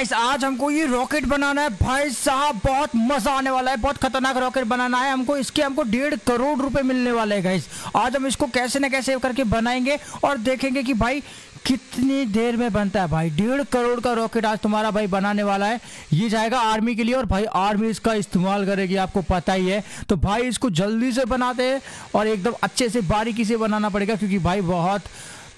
guys आज हमको ये रॉकेट बनाना है भाई साहब बहुत मजा आने वाला है बहुत खतरनाक रॉकेट बनाना है हमको इसके हमको डेढ़ करोड़ रुपए मिलने वाले हैं गाइस आज हम इसको कैसे ना कैसे करके बनाएंगे और देखेंगे कि भाई कितनी देर में बनता है भाई डेढ़ करोड़ का रॉकेट आज तुम्हारा भाई बनाने वाला है ये जाएगा आर्मी के लिए और भाई आर्मी इसका इस्तेमाल करेगी आपको पता ही है तो भाई इसको जल्दी से बनाते हैं और एकदम अच्छे से बारीकी से बनाना पड़ेगा क्योंकि भाई बहुत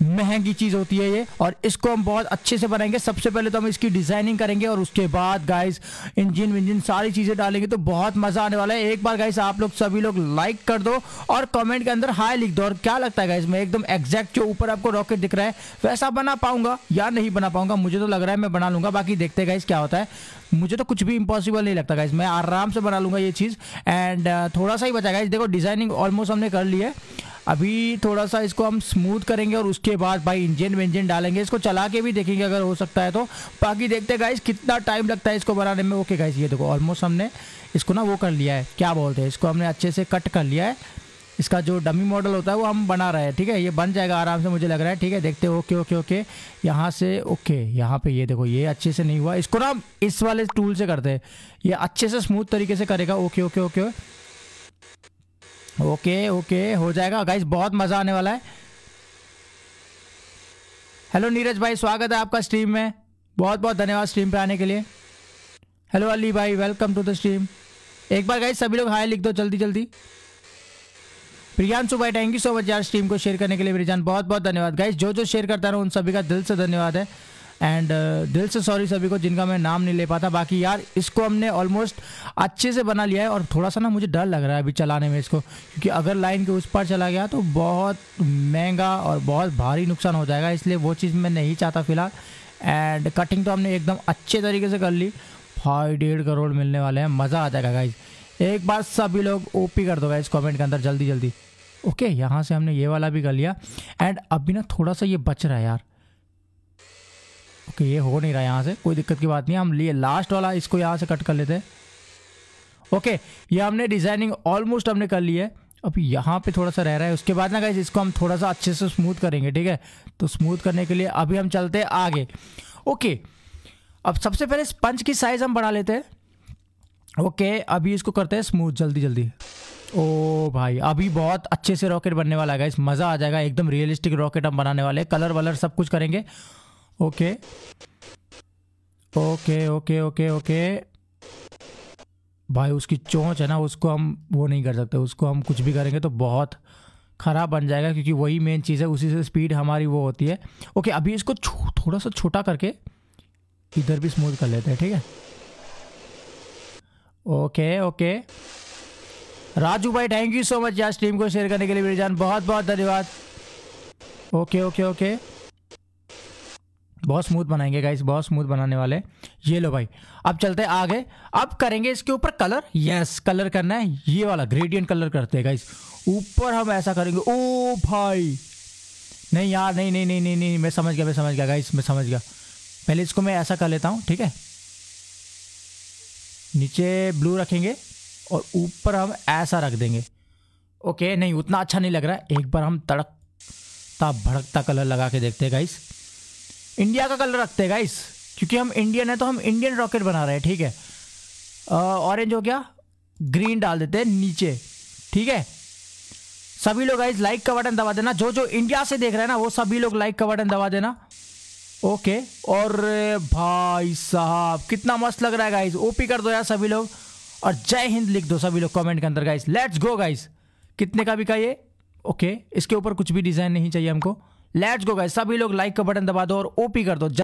महंगी चीज़ होती है ये और इसको हम बहुत अच्छे से बनाएंगे सबसे पहले तो हम इसकी डिज़ाइनिंग करेंगे और उसके बाद गाइस इंजन विंजन सारी चीज़ें डालेंगे तो बहुत मज़ा आने वाला है एक बार गाइस आप लोग सभी लोग लाइक कर दो और कमेंट के अंदर हाई लिख दो और क्या लगता है गाइस मैं एकदम एग्जैक्ट जो ऊपर आपको रॉकेट दिख रहा है वैसा बना पाऊंगा या नहीं बना पाऊंगा मुझे तो लग रहा है मैं बना लूंगा बाकी देखते गाइस क्या होता है मुझे तो कुछ भी इम्पॉसिबल नहीं लगता गाइस मैं आराम से बना लूंगा ये चीज़ एंड uh, थोड़ा सा ही बचा गाइस देखो डिज़ाइनिंग ऑलमोस्ट हमने कर ली है अभी थोड़ा सा इसको हम स्मूथ करेंगे और उसके बाद भाई इंजन वेंजन डालेंगे इसको चला के भी देखेंगे अगर हो सकता है तो बाकी देखते गाइस कितना टाइम लगता है इसको बनाने में ओके गाइस ये देखो ऑलमोस्ट हमने इसको ना वो कर लिया है क्या बोलते हैं इसको हमने अच्छे से कट कर लिया है इसका जो डमी मॉडल होता है वो हम बना रहे हैं ठीक है ये बन जाएगा आराम से मुझे लग रहा है ठीक है देखते ओके ओके ओके यहाँ से ओके यहाँ पे ये देखो ये अच्छे से नहीं हुआ इसको ना इस वाले टूल से करते हैं ये अच्छे से स्मूथ तरीके से करेगा okay okay okay, okay okay okay हो जाएगा गाइस बहुत मज़ा आने वाला है हेलो नीरज भाई स्वागत है आपका स्ट्रीम में बहुत बहुत धन्यवाद स्ट्रीम पे आने के लिए हेलो अली भाई वेलकम टू द स्ट्रीम एक बार गाइस सभी लोग हाय लिख दो जल्दी जल्दी प्रियांशु भाई थैंक यू सो मच यार स्ट्रीम को शेयर करने के लिए मेरी बहुत बहुत धन्यवाद गाइस जो जो शेयर करता रहा उन सभी का दिल से धन्यवाद है एंड uh, दिल से सॉरी सभी को जिनका मैं नाम नहीं ले पाता बाकी यार इसको हमने ऑलमोस्ट अच्छे से बना लिया है और थोड़ा सा ना मुझे डर लग रहा है अभी चलाने में इसको क्योंकि अगर लाइन के उस पार चला गया तो बहुत महंगा और बहुत भारी नुकसान हो जाएगा इसलिए वो चीज़ मैं नहीं चाहता फिलहाल एंड कटिंग तो हमने एकदम अच्छे तरीके से कर ली फाइव डेढ़ करोड़ मिलने वाले हैं मज़ा आ जाएगा गाइज एक बार सभी लोग ओपी कर दो गाइज कमेंट के अंदर जल्दी जल्दी ओके यहाँ से हमने ये वाला भी कर लिया एंड अभी ना थोड़ा सा ये बच रहा है यार ओके ये हो नहीं रहा यहाँ से कोई दिक्कत की बात नहीं हम लिए लास्ट वाला इसको यहाँ से कट कर लेते हैं ओके ये हमने डिज़ाइनिंग ऑलमोस्ट हमने कर ली है अब यहाँ पे थोड़ा सा रह रहा है उसके बाद ना गाइज इसको हम थोड़ा सा अच्छे से स्मूथ करेंगे ठीक है तो स्मूथ करने के लिए अभी हम चलते हैं आगे ओके अब सबसे पहले स्पंज की साइज़ हम बढ़ा लेते हैं ओके अभी इसको करते हैं स्मूथ जल्दी जल्दी ओ भाई अभी बहुत अच्छे से रॉकेट बनने वाला है गाइज मज़ा आ जाएगा एकदम रियलिस्टिक रॉकेट हम बनाने वाले कलर वलर सब कुछ करेंगे okay okay okay okay okay भाई उसकी चोंच है ना उसको हम वो नहीं कर सकते उसको हम कुछ भी करेंगे तो बहुत ख़राब बन जाएगा क्योंकि वही मेन चीज़ है उसी से स्पीड हमारी वो होती है ओके अभी इसको थोड़ा सा छोटा करके इधर भी स्मूथ कर लेते हैं ठीक है ओके ओके राजू भाई थैंक यू सो मच यार स्ट्रीम को शेयर करने के लिए मेरी जान बहुत बहुत धन्यवाद ओके ओके ओके बहुत स्मूथ बनाएंगे गाइस बहुत स्मूथ बनाने वाले ये लो भाई अब चलते हैं आगे अब करेंगे इसके ऊपर कलर यस कलर करना है ये वाला ग्रेडियंट कलर करते हैं गाइस ऊपर हम ऐसा करेंगे ओ भाई नहीं यार नहीं नहीं नहीं नहीं नहीं मैं समझ गया मैं समझ गया गाइस मैं समझ गया पहले इसको मैं ऐसा कर लेता हूँ ठीक है नीचे ब्लू रखेंगे और ऊपर हम ऐसा रख देंगे ओके नहीं उतना अच्छा नहीं लग रहा है एक बार हम तड़कता भड़कता कलर लगा के देखते हैं गाइस इंडिया का कलर रखते हैं गाइस क्योंकि हम इंडियन है तो हम इंडियन रॉकेट बना रहे हैं ठीक है ऑरेंज हो गया ग्रीन डाल देते हैं नीचे ठीक है सभी लोग गाइस लाइक का बटन दबा देना जो जो इंडिया से देख रहे हैं ना वो सभी लोग लाइक का बटन दबा देना ओके और भाई साहब कितना मस्त लग रहा है गाइज ओपी कर दो यार सभी लोग और जय हिंद लिख दो सभी लोग कमेंट के अंदर गाइज लेट्स गो गाइज कितने का भी का ये ओके इसके ऊपर कुछ भी डिज़ाइन नहीं चाहिए हमको लेट्स गो गाइस सभी लोग लाइक का बटन दबा दो और ओपी कर दो